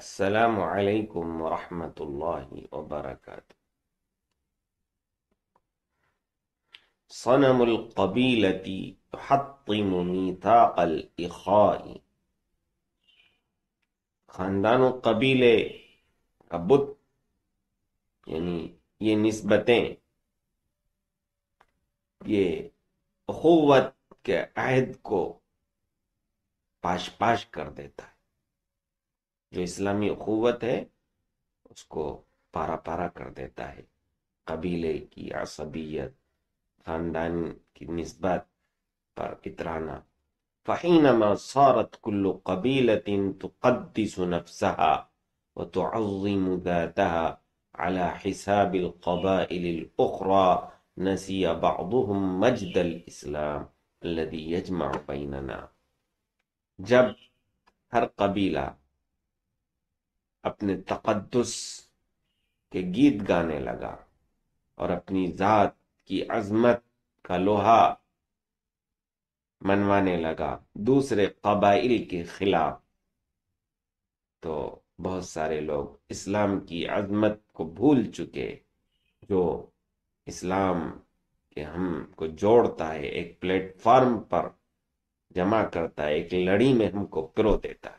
Assalamualaikum warahmatullahi wabarakatuh. صنم القبيلة يحطم ميثاق الإخاء खानदान कबीले का बुत यानी ये नस्बतें ये अखुवत के अहद को पाश पाश कर देता है जो इस्लामी अखुवत है उसको पारा पारा कर देता है कबीले की असबियत खानदान की नस्बत पर इतराना फ़हीनमा सारत कुल्लु कबीलतिन तुक़द्दिस नफ्सहा व तुअज़्ज़िम ज़ातहा अला हिसाबिल कबाइलिल उखरा नसिया बअदुहुम मजदल इस्लाम अल्लज़ी यजमअ बैनना जब हर कबीला अपने तकदस के गीत गाने लगा और अपनी ज़ात की अजमत का लोहा मनवाने लगा दूसरे कबाइल के खिलाफ तो बहुत सारे लोग इस्लाम की अजमत को भूल चुके जो इस्लाम के हम को जोड़ता है एक प्लेटफॉर्म पर जमा करता है एक लड़ी में हमको प्रो देता है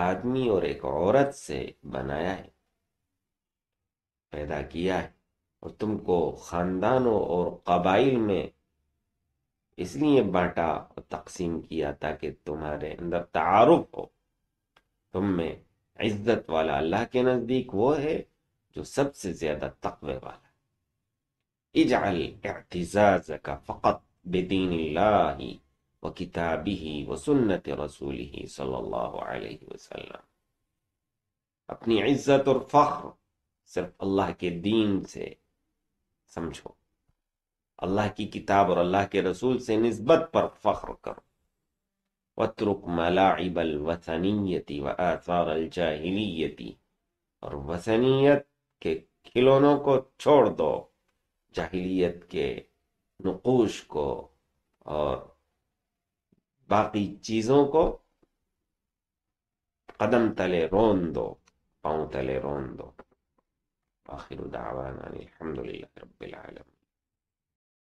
आदमी और एक औरत से बनाया है पैदा किया है और तुमको खानदानों और कबाइल में इसलिए बांटा और तकसीम किया ताकि तुम्हारे अंदर तारुफ हो तुम में इज्जत वाला अल्लाह के नज़दीक वो है जो सबसे ज्यादा तकवे वाला इजाल एहतजाज का फ़कत बेदीन ही व किताबी व सुन्नत रसूल वसल्लम अपनी इज्जत और फख्र सिर्फ अल्लाह के दीन से समझो अल्लाह की किताब और अल्लाह के रसूल से नस्बत पर फख्र करो वतरुक मलाइबल वसनीयती व आसार अलजाहिलियती और वसनीयत के खिलौनों को छोड़ दो जाहिलियत के नकोश को और باقي چیزوں کو قدم تلے روندو پاؤں تلے روندو آخر دعوانا الحمدللہ رب العالمين